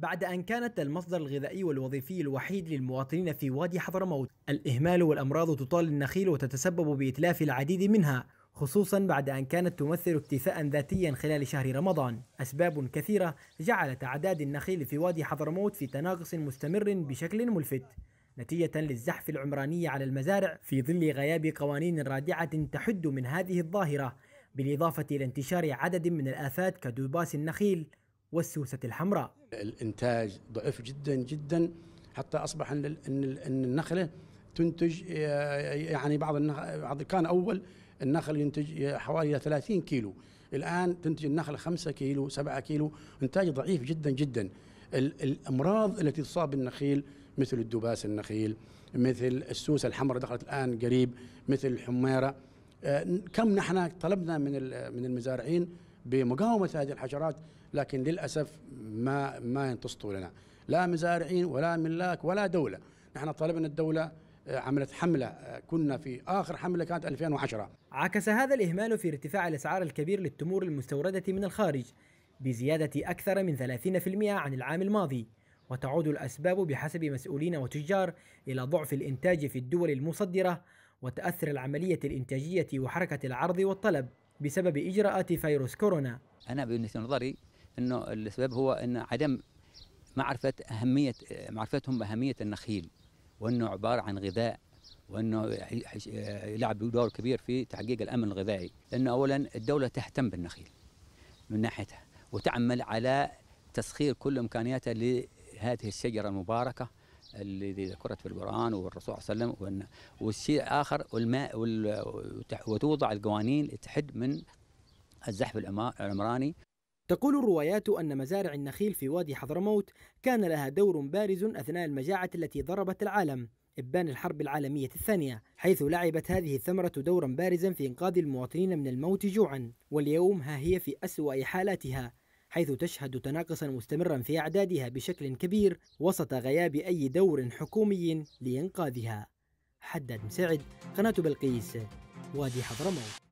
بعد أن كانت المصدر الغذائي والوظيفي الوحيد للمواطنين في وادي حضرموت الإهمال والأمراض تطال النخيل وتتسبب بإتلاف العديد منها خصوصا بعد أن كانت تمثل اكتفاء ذاتيا خلال شهر رمضان أسباب كثيرة جعلت أعداد النخيل في وادي حضرموت في تناقص مستمر بشكل ملفت نتيجة للزحف العمراني على المزارع في ظل غياب قوانين رادعة تحد من هذه الظاهرة بالإضافة إلى انتشار عدد من الآفات كدباس النخيل والسوسة الحمراء الإنتاج ضعيف جدا جدا حتى أصبح أن النخلة تنتج آه، يعني بعض بعض كان أول النخل ينتج حوالي 30 كيلو الآن تنتج النخل 5 كيلو 7 كيلو إنتاج ضعيف جدا جدا الأمراض التي تصاب النخيل مثل الدباس النخيل مثل السوسة الحمراء دخلت الآن قريب مثل الحميرة آه، كم نحن طلبنا من من المزارعين بمقاومة هذه الحشرات لكن للاسف ما ما ينتصتوا لنا لا مزارعين ولا ملاك ولا دوله نحن طالبنا الدوله آه، عملت حملة آه، كنا في آخر حملة كانت 2010 عكس هذا الإهمال في ارتفاع الأسعار الكبير للتمور المستوردة من الخارج بزيادة أكثر من 30% عن العام الماضي وتعود الأسباب بحسب مسؤولين وتجار إلى ضعف الإنتاج في الدول المصدرة وتأثر العملية الإنتاجية وحركة العرض والطلب بسبب إجراءات فيروس كورونا أنا بالنسبه نظري انه السبب هو ان عدم معرفه اهميه معرفتهم باهميه النخيل وانه عباره عن غذاء وانه يلعب دور كبير في تحقيق الامن الغذائي، لانه اولا الدوله تهتم بالنخيل من ناحيتها وتعمل على تسخير كل امكانياتها لهذه الشجره المباركه الذي ذكرت في القران والرسول صلى الله عليه وسلم والشيء اخر والماء وتوضع القوانين تحد من الزحف العمراني تقول الروايات أن مزارع النخيل في وادي حضرموت كان لها دور بارز أثناء المجاعة التي ضربت العالم إبان الحرب العالمية الثانية حيث لعبت هذه الثمرة دورا بارزا في إنقاذ المواطنين من الموت جوعا واليوم ها هي في أسوأ حالاتها حيث تشهد تناقصا مستمرا في أعدادها بشكل كبير وسط غياب أي دور حكومي لإنقاذها حداد مساعد قناة بلقيس وادي حضرموت